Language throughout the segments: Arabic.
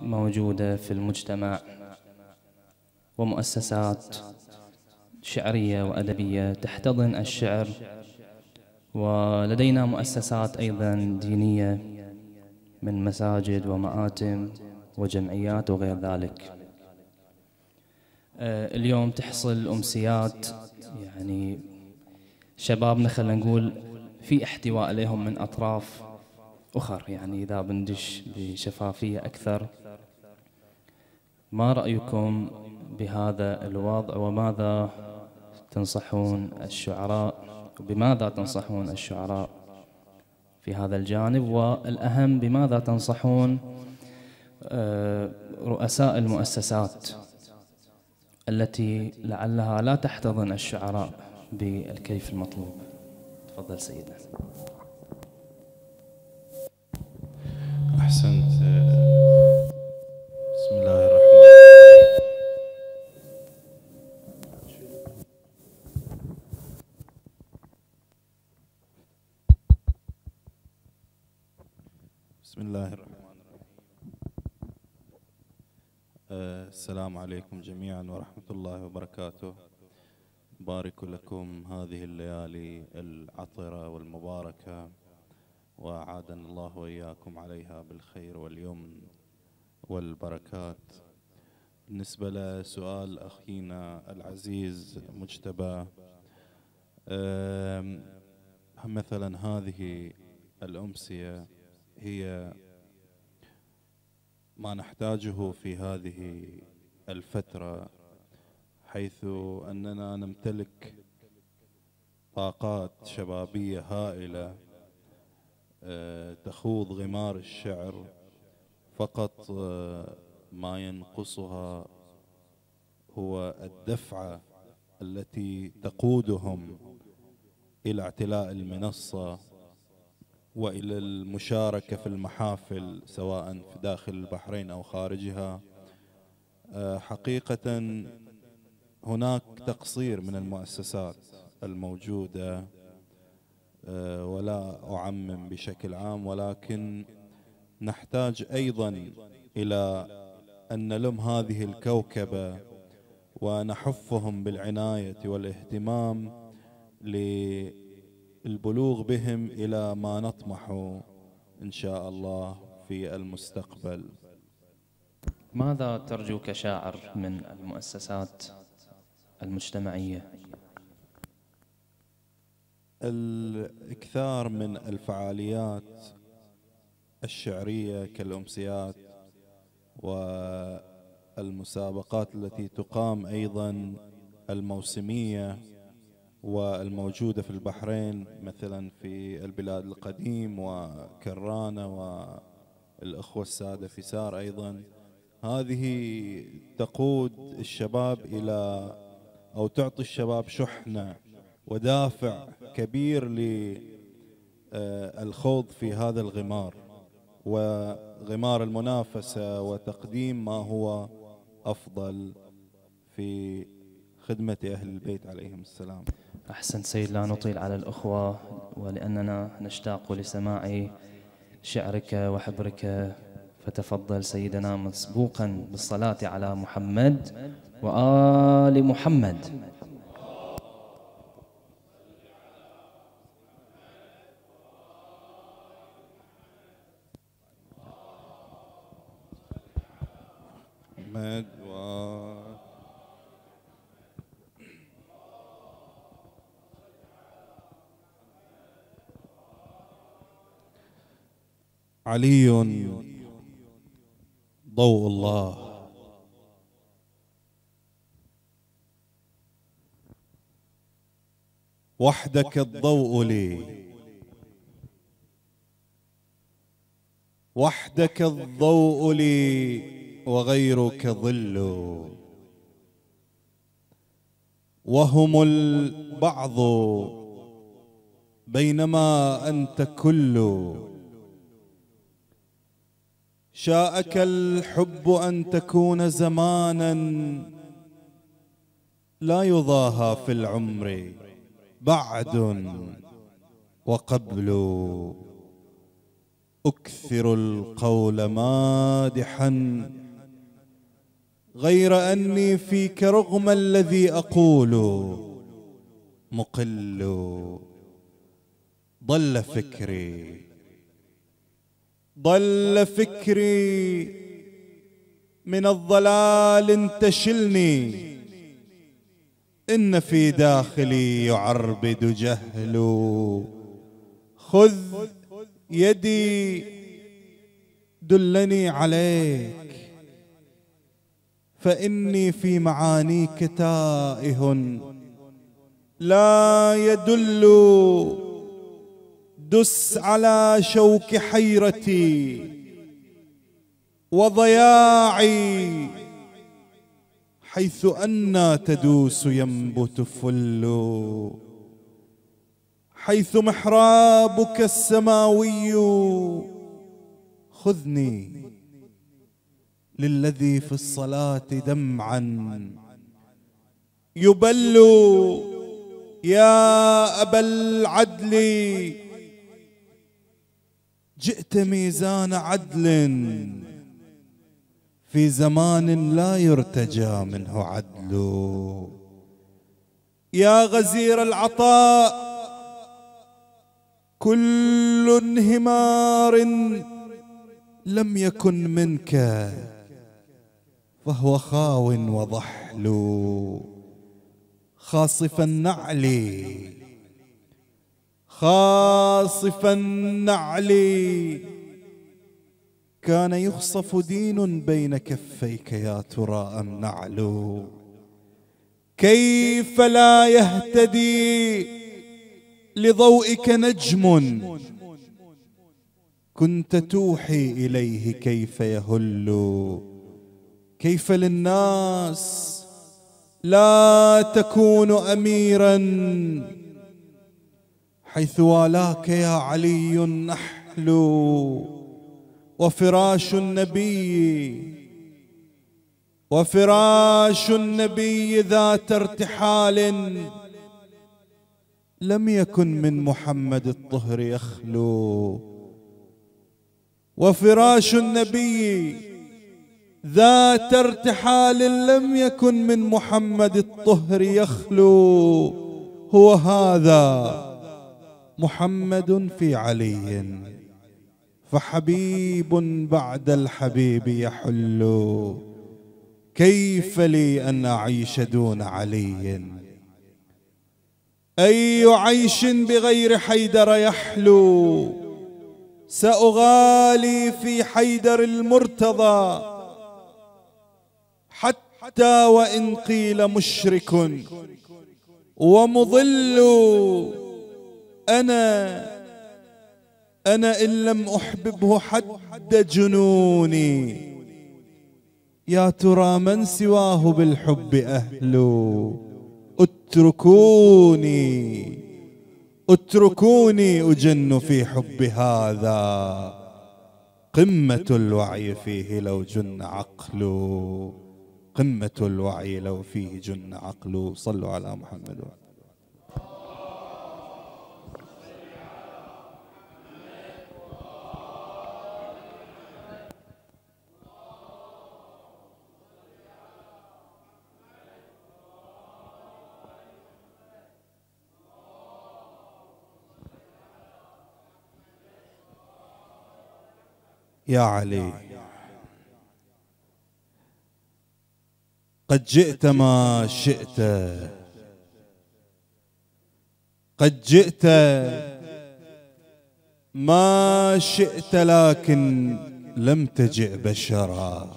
موجودة في المجتمع ومؤسسات شعرية وأدبية تحتضن الشعر ولدينا مؤسسات أيضا دينية من مساجد ومآتم وجمعيات وغير ذلك آه، اليوم تحصل أمسيات يعني شبابنا خلينا نقول في احتواء لهم من أطراف أخر يعني إذا بندش بشفافية أكثر ما رأيكم بهذا الوضع وماذا تنصحون الشعراء بماذا تنصحون الشعراء في هذا الجانب والأهم بماذا تنصحون آه، رؤساء المؤسسات التي لعلها لا تحتضن الشعراء بالكيف المطلوب تفضل سيدنا أحسنت عليكم جميعا ورحمة الله وبركاته بارك لكم هذه الليالي العطرة والمباركة وعادنا الله وإياكم عليها بالخير واليمن والبركات بالنسبة لسؤال أخينا العزيز مجتبى مثلا هذه الأمسية هي ما نحتاجه في هذه الفترة حيث أننا نمتلك طاقات شبابية هائلة آه، تخوض غمار الشعر فقط آه، ما ينقصها هو الدفعة التي تقودهم إلى اعتلاء المنصة وإلى المشاركة في المحافل سواء في داخل البحرين أو خارجها حقيقة هناك تقصير من المؤسسات الموجودة آه، ولا أعمم بشكل عام ولكن نحتاج أيضا إلى أن نلم هذه الكوكبة ونحفهم بالعناية والاهتمام للبلوغ بهم إلى ما نطمح إن شاء الله في المستقبل ماذا ترجو كشاعر من المؤسسات المجتمعية؟ الإكثار من الفعاليات الشعرية كالأمسيات والمسابقات التي تقام أيضا الموسمية والموجودة في البحرين مثلا في البلاد القديم وكرانة والأخوة السادة في سار أيضا هذه تقود الشباب إلى أو تعطي الشباب شحنة ودافع كبير للخوض آه، في هذا الغمار وغمار المنافسة وتقديم ما هو أفضل في خدمة أهل البيت عليهم السلام أحسن سيد لا نطيل على الأخوة ولأننا نشتاق لسماع شعرك وحبرك فتفضل سيدنا مسبوقا بالصلاة على محمد وآل محمد محمد علي ضوء الله وحدك الضوء لي وحدك الضوء لي وغيرك ظل وهم البعض بينما انت كل شاءك الحب أن تكون زمانا لا يضاهى في العمر بعد وقبل أكثر القول مادحا غير أني فيك رغم الذي أقول مقل ضل فكري ضل فكري من الضلال انتشلني إن في داخلي يعربد جهل خذ يدي دلني عليك فإني في معانيك تائه لا يدل دس على شوك حيرتي وضياعي حيث أنا تدوس ينبت فل حيث محرابك السماوي خذني للذي في الصلاة دمعا يبل يا أبا العدل جئت ميزان عدل في زمان لا يرتجى منه عدل يا غزير العطاء كل انهمار لم يكن منك فهو خاو وضحل خاصف النعل خاصف النعل كان يخصف دين بين كفيك يا ترى النعل كيف لا يهتدي لضوئك نجم كنت توحي إليه كيف يهل كيف للناس لا تكون أميراً حيث والاك يا علي النحل وفراش النبي وفراش النبي ذات ارتحال لم يكن من محمد الطهر يخلو وفراش النبي ذات ارتحال لم يكن من محمد الطهر يخلو هو هذا محمد في علي فحبيب بعد الحبيب يحل كيف لي أن أعيش دون علي أي عيش بغير حيدر يحلو سأغالي في حيدر المرتضى حتى وإن قيل مشرك ومضل أنا أنا إن لم أحببه حد جنوني يا ترى من سواه بالحب أهل اتركوني اتركوني أجن في حب هذا قمة الوعي فيه لو جن عقل قمة الوعي لو فيه جن عقل صلوا على محمد وعلى يا علي قد جئت ما شئت قد جئت ما شئت لكن لم تجئ بشرا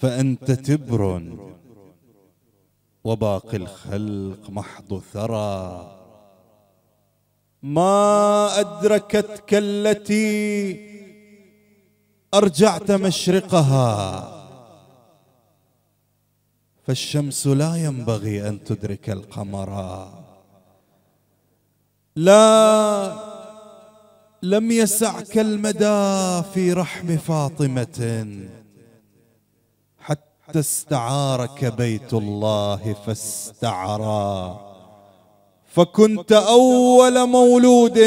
فأنت تبر وباقي الخلق محض ثرى ما أدركتك التي أرجعت مشرقها فالشمس لا ينبغي أن تدرك القمر لا لم يسعك المدى في رحم فاطمة حتى استعارك بيت الله فاستعرى فكنت أول مولود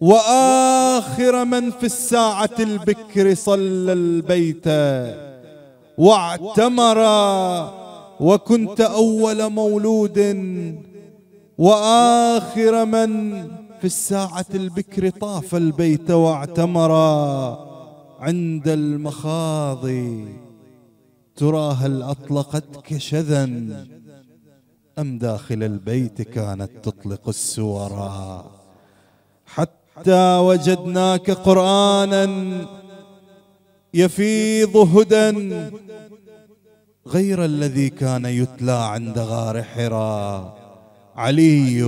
وآخر من في الساعة البكر صلى البيت واعتمر وكنت أول مولود وآخر من في الساعة البكر طاف البيت واعتمر عند المخاض تراها هل أطلقتك شذا أم داخل البيت كانت تطلق السورا حتى حتى وجدناك قرانا يفيض هدى غير الذي كان يتلى عند غار حراء علي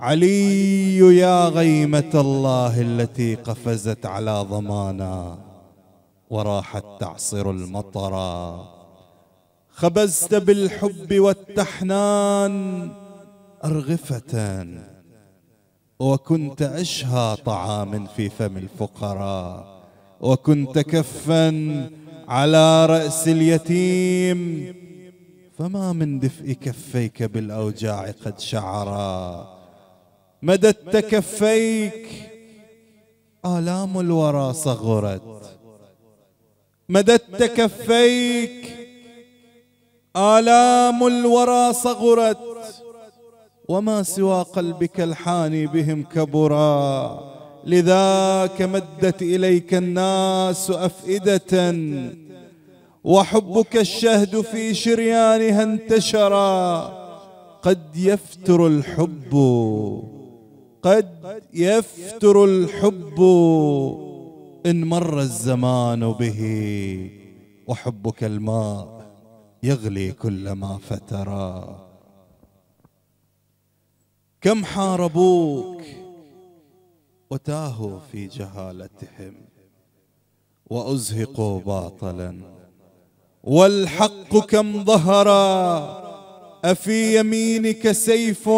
علي يا غيمة الله التي قفزت على ضمانا وراحت تعصر المطرا خبزت بالحب والتحنان أرغفة وكنت أشهى طعام في فم الفقراء وكنت كفا على رأس اليتيم فما من دفء كفيك بالأوجاع قد شعرا مددت كفيك آلام الورى صغرت مددت كفيك آلام الورى صغرت وما سوى قلبك الحاني بهم كبرا لذاك مدت إليك الناس أفئدة وحبك الشهد في شريانها انتشرا قد يفتر الحب قد يفتر الحب إن مر الزمان به وحبك الماء يغلي كل ما فترى كم حاربوك وتاهوا في جهالتهم وأزهقوا باطلا والحق كم ظهر أفي يمينك سيف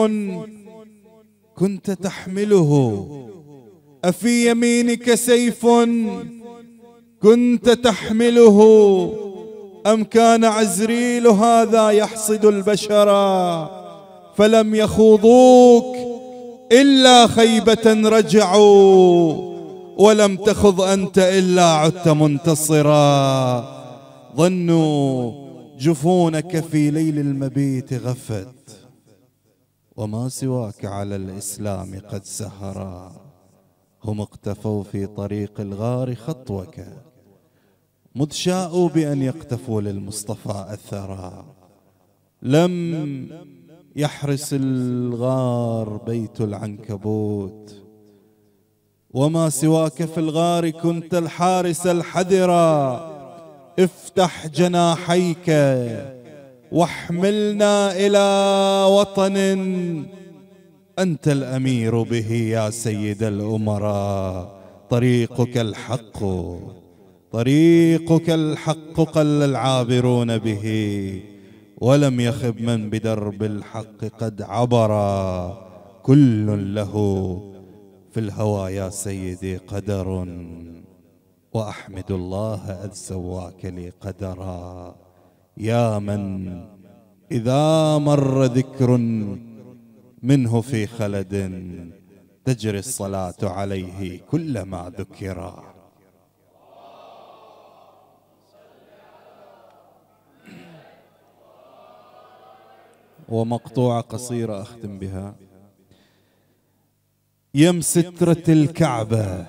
كنت تحمله أفي يمينك سيف كنت تحمله أم كان عزريل هذا يحصد البشر فلم يخوضوك إلا خيبة رجعوا ولم تخض أنت إلا عدت منتصرا ظنوا جفونك في ليل المبيت غفت وما سواك على الإسلام قد سهرا هم اقتفوا في طريق الغار خطوك مذ شاءوا بأن يقتفوا للمصطفى اثرا لم يحرس الغار بيت العنكبوت وما سواك في الغار كنت الحارس الحذرا افتح جناحيك واحملنا إلى وطن أنت الأمير به يا سيد الأمراء طريقك الحق طريقك الحق قل العابرون به ولم يخب من بدرب الحق قد عبر كل له في الهوى يا سيدي قدر وأحمد الله أذ سواك لي قدرا يا من إذا مر ذكر منه في خلد تجري الصلاة عليه كلما ذكرا ومقطوعة قصيرة أختم بها يم سترة الكعبة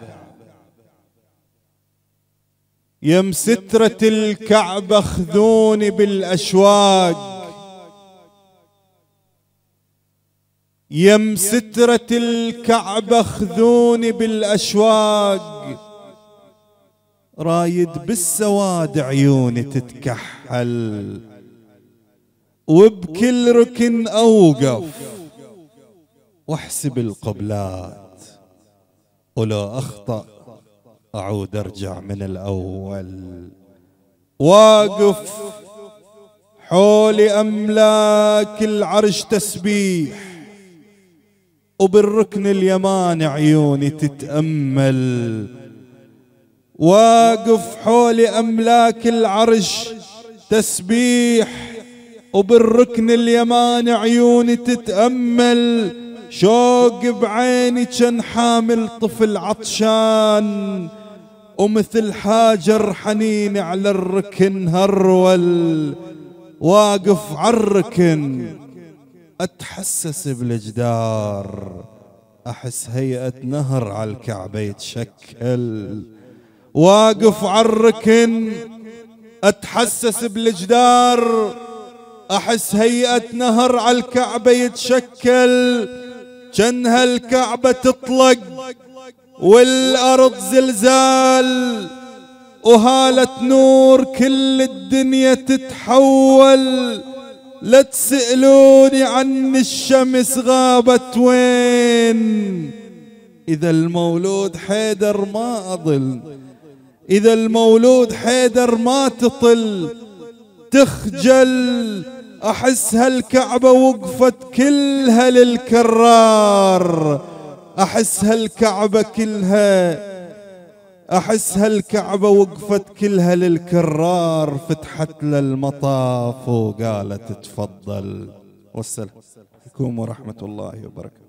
يم سترة الكعبة خذوني بالأشواق يم سترة الكعبة خذوني بالأشواق رايد بالسواد عيوني تتكحل وبكل ركن أوقف واحسب القبلات ولو أخطأ أعود أرجع من الأول واقف حول أملاك العرش تسبيح وبالركن اليماني عيوني تتأمل واقف حول أملاك العرش تسبيح وبالركن اليمان عيوني تتأمل شوق بعيني كان حامل طفل عطشان ومثل حاجر حنين على الركن هرول واقف على الركن اتحسس بالجدار احس هيئة نهر على الكعبة يتشكل واقف على الركن اتحسس بالجدار احس هيئة نهر على الكعبة يتشكل جنها الكعبه تطلق والارض زلزال وهالة نور كل الدنيا تتحول لا تسألوني عن الشمس غابت وين إذا المولود حيدر ما أضل إذا المولود حيدر ما تطل تخجل أحس هالكعبة وقفت كلها للكرار أحس هالكعبة كلها أحس هالكعبة وقفت كلها للكرار فتحت للمطاف وقالت تفضل والسلام عليكم ورحمة الله وبركاته